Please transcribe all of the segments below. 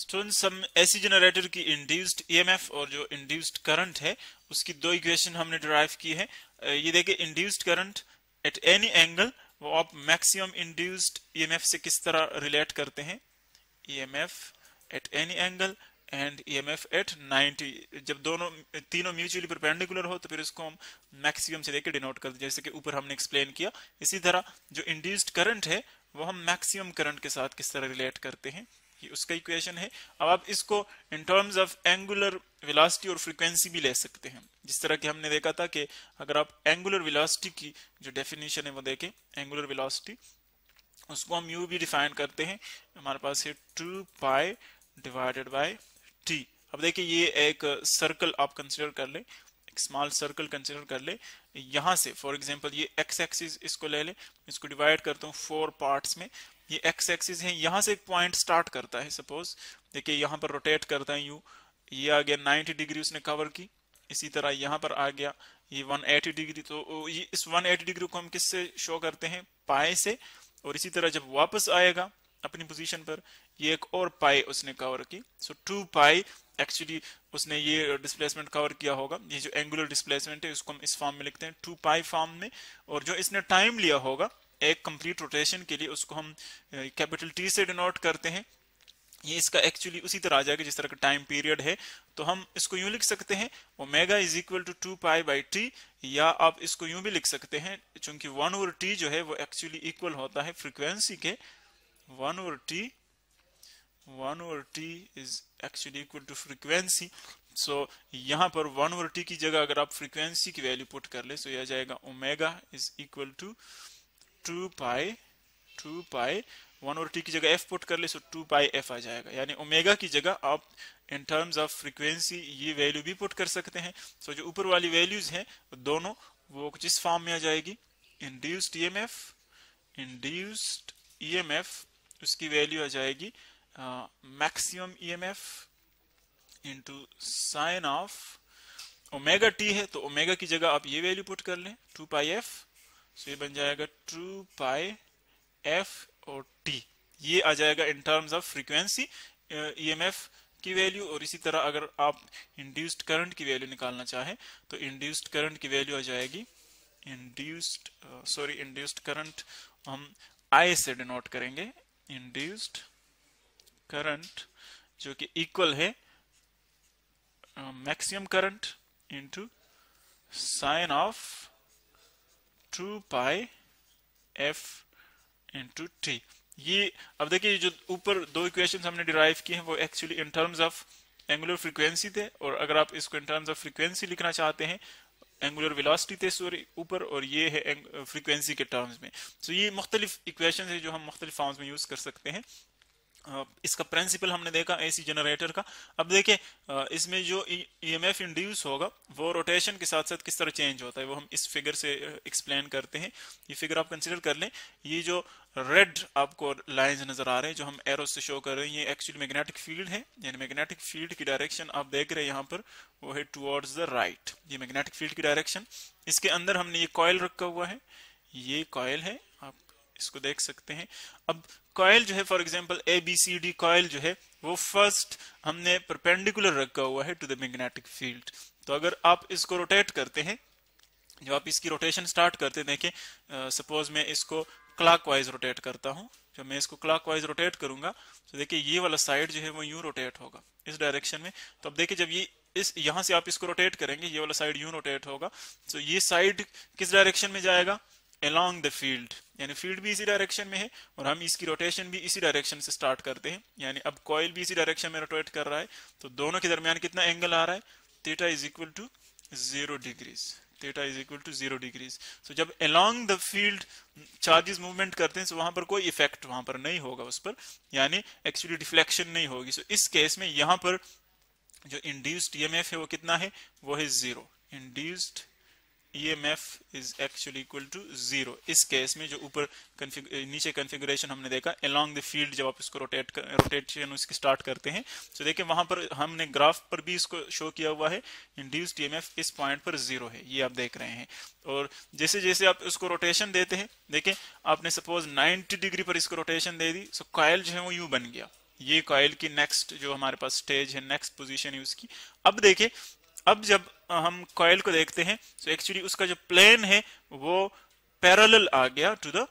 Student some AC generator की induced EMF e और जो इंड्यूस्ड करंट है उसकी दो इक्वेशन हमने ड्राइव की है ये देखिए induced current at any angle वो आप मैक्सिमम इंड्यूस्ड ईएमएफ से किस तरह रिलेट करते हैं EMF at any angle and EMF at 90 जब दोनों तीनों म्यूचुअली परपेंडिकुलर हो तो फिर इसको हम मैक्सिमम से लेकर डिनोट करते जैसे कि ऊपर हमने एक्सप्लेन किया इसी तरह जो इंड्यूस्ड करंट है वो हम मैक्सिमम करंट के साथ किस तरह रिलेट करते हैं ये उसका इक्वेशन है अब आप इसको in terms of angular velocity और फ्रीक्वेंसी भी ले सकते हैं जिस तरह की हमने देखा था कि अगर आप एंगुलर वेलोसिटी की जो डेफिनेशन है वो देखें एंगुलर वेलोसिटी उसको हम यू भी डिफाइन करते हैं हमारे पास है two pi divided by T अब देखिए ये एक सर्कल आप कंसिडर कर ले एक स्मॉल सर्कल कंसिडर कर ले यहां से फॉर एग्जाम्पल ये एक्स एक्सिस इसको ले ले इसको डिवाइड करता हूँ फोर पार्ट्स में ये एक्स एक्सिस है यहां से एक पॉइंट स्टार्ट करता है सपोज देखिए यहां पर रोटेट करता है यू ये आ गया नाइनटी डिग्री उसने कवर की इसी तरह यहाँ पर आ गया ये 180 डिग्री तो ये इस 180 डिग्री को हम किससे शो करते हैं पाए से और इसी तरह जब वापस आएगा अपनी पोजीशन पर ये एक और पाई उसने कवर की सो टू पाई एक्चुअली उसने ये डिस्प्लेसमेंट कवर किया होगा ये जो एंगुलर डिस्प्लेसमेंट है उसको हम इस फॉर्म में लिखते हैं टू पाई फॉर्म में और जो इसने टाइम लिया होगा एक कंप्लीट रोटेशन के लिए उसको हम कैपिटल टी से डिनोट करते हैं ये इसका एक्चुअली उसी तरह आ जाएगा जिस तरह का टाइम पीरियड है तो हम इसको यूं लिख सकते हैं omega is equal to two pi by T या आप इसको यूं भी लिख सकते हैं चूंकि वन ओवर टी जो है वो एक्चुअली इक्वल होता है फ्रीक्वेंसी के one over T one over T is actually equal to frequency so यहाँ पर वन ओवर टी की जगह अगर आप फ्रीक्वेंसी की वैल्यू पुट कर ले सो तो यह जाएगा omega is equal to two pi two pi one और टी की जगह एफ पुट कर ले सो टू पाई एफ आ जाएगा यानी ओमेगा की जगह आप इन टर्म्स ऑफ फ्रीक्वेंसी ये वैल्यू भी पुट कर सकते हैं सो so, जो ऊपर वाली वैल्यूज हैं दोनों वो कुछ इस फॉर्म में आ जाएगी induced E M F induced E M F उसकी वैल्यू आ जाएगी maximum E M F into sine of omega T है तो ओमेगा की जगह आप ये वैल्यू पुट कर लें टू पाई एफ सो ये बन जाएगा टू पाई एफ और टी ये आ जाएगा in terms of frequency EMF की वैल्यू और इसी तरह अगर आप इंड्यूस्ड करंट की वैल्यू निकालना चाहें तो इंड्यूस्ड करंट की वैल्यू आ जाएगी इंड्यूस्ड सॉरी इंड्यूस्ड करंट हम आई से डिनोट करेंगे इंड्यूस्ड करंट जो कि इक्वल है maximum current into sine of two pi F into T ये अब देखिए जो ऊपर दो इक्वेशन हमने डिराइव किए हैं वो actually in terms of angular frequency थे और अगर आप इसको इन टर्म्स ऑफ फ्रीक्वेंसी लिखना चाहते हैं एंगुलर वेलोसिटी थे सॉरी ऊपर और ये है फ्रीक्वेंसी के टर्म्स में सो so ये मुख्तलिफ इक्वेशन है जो हम मुख्तलिफ फॉर्म्स में यूज कर सकते हैं इसका प्रिंसिपल हमने देखा एसी जनरेटर का अब देखिए इसमें जो ईएमएफ e, इंड्यूस e होगा वो रोटेशन के साथ साथ किस तरह चेंज होता है वो हम इस फिगर से एक्सप्लेन करते हैं ये फिगर आप कंसिडर कर लें ये जो रेड आपको लाइंस नजर आ रहे हैं जो हम एरो से शो कर रहे हैं ये एक्चुअली मैग्नेटिक फील्ड है यानी मैग्नेटिक फील्ड की डायरेक्शन आप देख रहे हैं यहाँ पर वो है टूवर्ड्स द राइट ये मैग्नेटिक फील्ड की डायरेक्शन इसके अंदर हमने ये कॉयल रखा हुआ है ये कॉयल है आप इसको देख सकते हैं अब कॉयल जो है for example A B C D coil जो है वो फर्स्ट हमने परपेंडिकुलर रखा हुआ है टू द मैग्नेटिक फील्ड तो अगर आप इसको रोटेट करते हैं जब आप इसकी रोटेशन स्टार्ट करते हैं देखें सपोज मैं इसको क्लॉकवाइज रोटेट करता हूं जब मैं इसको क्लॉकवाइज रोटेट करूंगा तो देखिए ये वाला साइड जो है वो यू रोटेट होगा इस डायरेक्शन में तो अब देखिए जब ये इस यहां से आप इसको रोटेट करेंगे ये वाला साइड यू रोटेट होगा तो ये साइड किस डायरेक्शन में जाएगा along the field यानी फील्ड भी इसी डायरेक्शन में है और हम इसकी रोटेशन भी इसी डायरेक्शन से स्टार्ट करते हैं यानी अब कॉयल भी इसी डायरेक्शन में रोटेट कर रहा है तो दोनों के दरमियान कितना एंगल आ रहा है theta is equal to zero degrees theta is equal to zero degrees so जब along the field charges movement करते हैं तो वहां पर कोई इफेक्ट वहां पर नहीं होगा उस पर यानी एक्चुअली डिफ्लेक्शन नहीं होगी सो so, इस केस में यहां पर जो इंड्यूस्ड ईएमएफ है वो कितना है वो है zero induced EMF is actually equal to zero. इस केस में जो ऊपर नीचे कन्फिग्रेशन हमने देखा along the field जब आप इसको रोटेट रोटेशन उसकी स्टार्ट करते हैं तो देखिए वहां पर हमने ग्राफ पर भी इसको शो किया हुआ है इंड्यूस्ड EMF इस पॉइंट पर जीरो है ये आप देख रहे हैं और जैसे जैसे आप इसको रोटेशन देते हैं देखें आपने सपोज 90 डिग्री पर इसको रोटेशन दे दी सो जो है वो यू बन गया ये कॉयल की नेक्स्ट जो हमारे पास स्टेज है नेक्स्ट पोजीशन है उसकी अब देखिए अब जब हम कॉयल को देखते हैं तो एक्चुअली उसका जो प्लेन है वो पैरेलल आ गया to the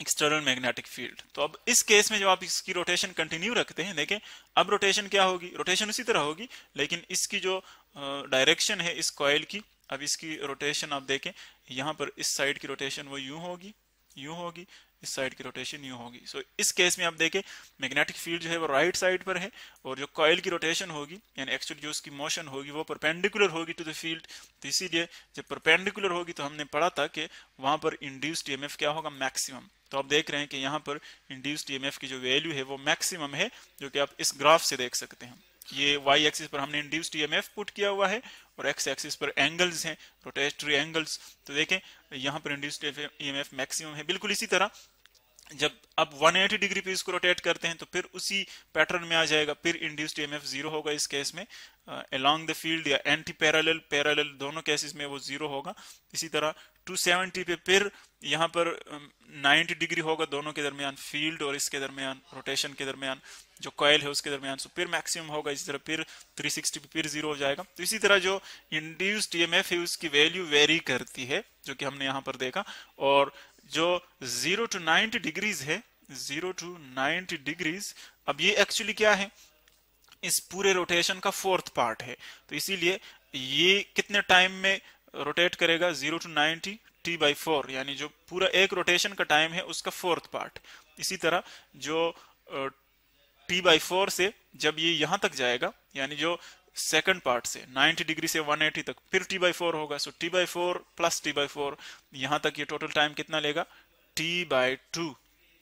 external magnetic field तो अब इस केस में जब आप इसकी रोटेशन कंटिन्यू रखते हैं देखें अब रोटेशन क्या होगी रोटेशन उसी तरह होगी लेकिन इसकी जो डायरेक्शन है इस कॉयल की अब इसकी रोटेशन आप देखें यहां पर इस साइड की रोटेशन वो यूं होगी यू होगी इस साइड की रोटेशन यू होगी सो so, इस केस में आप देखें मैग्नेटिक फील्ड जो है वो राइट right साइड पर है और जो कॉयल की रोटेशन होगी यानी एक्चुअली जो उसकी मोशन होगी वो परपेंडिकुलर होगी टू द फील्ड तो इसीलिए जब परपेंडिकुलर होगी तो हमने पढ़ा था कि वहां पर इंड्यूस्ड ई e क्या होगा मैक्सिमम तो आप देख रहे हैं कि यहाँ पर इंड्यूस्ड ई e की जो वैल्यू है वो मैक्सिमम है जो कि आप इस ग्राफ से देख सकते हैं ये y एक्सिस पर हमने इंड्यूस्ड ईएमएफ पुट किया हुआ है और एक्स एक्सिस पर एंगल्स हैं रोटेटरी एंगल्स तो देखें यहाँ पर इंड्यूस्ड ई एम मैक्सिमम है बिल्कुल इसी तरह जब अब 180 डिग्री पे इसको रोटेट करते हैं तो फिर उसी पैटर्न में आ जाएगा फिर इंड्यूस्ड ईएमएफ जीरो होगा इस केस में अलोंग द फील्ड या एंटी पैरेलल पैरेलल दोनों केसेस में वो जीरो होगा इसी तरह 270 पे फिर यहाँ पर 90 um, डिग्री होगा दोनों के दरमियान फील्ड और इसके दरमियान रोटेशन के दरमियान जो कॉयल है उसके दरमियान सो फिर मैक्सिमम होगा इसी तरह फिर 360 पे फिर जीरो हो जाएगा तो इसी तरह जो इंड्यूस्ड ईएमएफ है उसकी वैल्यू वेरी करती है जो कि हमने यहाँ पर देखा और जो जीरो टू नाइनटी डिग्रीज है जीरो टू नाइनटी डिग्रीज अब ये एक्चुअली क्या है इस पूरे रोटेशन का फोर्थ पार्ट है तो इसीलिए ये कितने टाइम में रोटेट करेगा zero to ninety T by four यानी जो पूरा एक रोटेशन का टाइम है उसका फोर्थ पार्ट इसी तरह जो टी बाई फोर से जब ये यहां तक जाएगा यानी जो सेकंड पार्ट से 90 डिग्री से 180 तक फिर टी बाई फोर होगा so T by four plus T by four यहां तक ये टोटल टाइम कितना लेगा टी बाय टू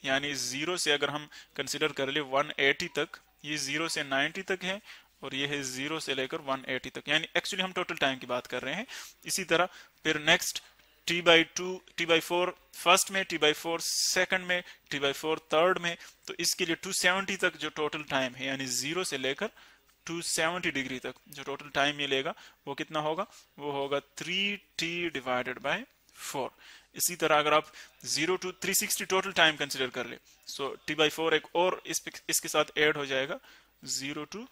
यानी ज़ीरो से अगर हम कंसिडर कर ले 180 तक ये ज़ीरो से 90 तक है और ये है ज़ीरो से लेकर 180 तक यानी एक्चुअली हम टोटल टाइम की बात कर रहे हैं इसी तरह फिर next T by two T by four first में टी बाई फोर सेकेंड में टी बाई फोर थर्ड में तो इसके लिए 270 तक जो टोटल टाइम है यानी ज़ीरो से लेकर 270 डिग्री तक जो टोटल टाइम मिलेगा वो कितना होगा वो होगा three T divided by four इसी तरह अगर आप zero to 360 total time consider कर ले सो टी बाई फोर एक और इस इसके साथ ऐड हो जाएगा जीरो टू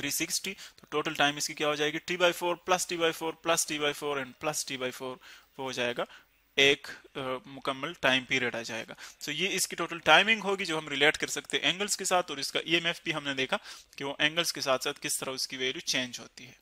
360 तो टोटल टाइम इसकी क्या हो जाएगी T by four plus T by four plus T by four and plus T by four वो हो जाएगा एक मुकम्मल टाइम पीरियड आ जाएगा तो so, ये इसकी टोटल टाइमिंग होगी जो हम रिलेट कर सकते हैं एंगल्स के साथ और इसका ई e भी हमने देखा कि वो एंगल्स के साथ साथ किस तरह उसकी वैल्यू चेंज होती है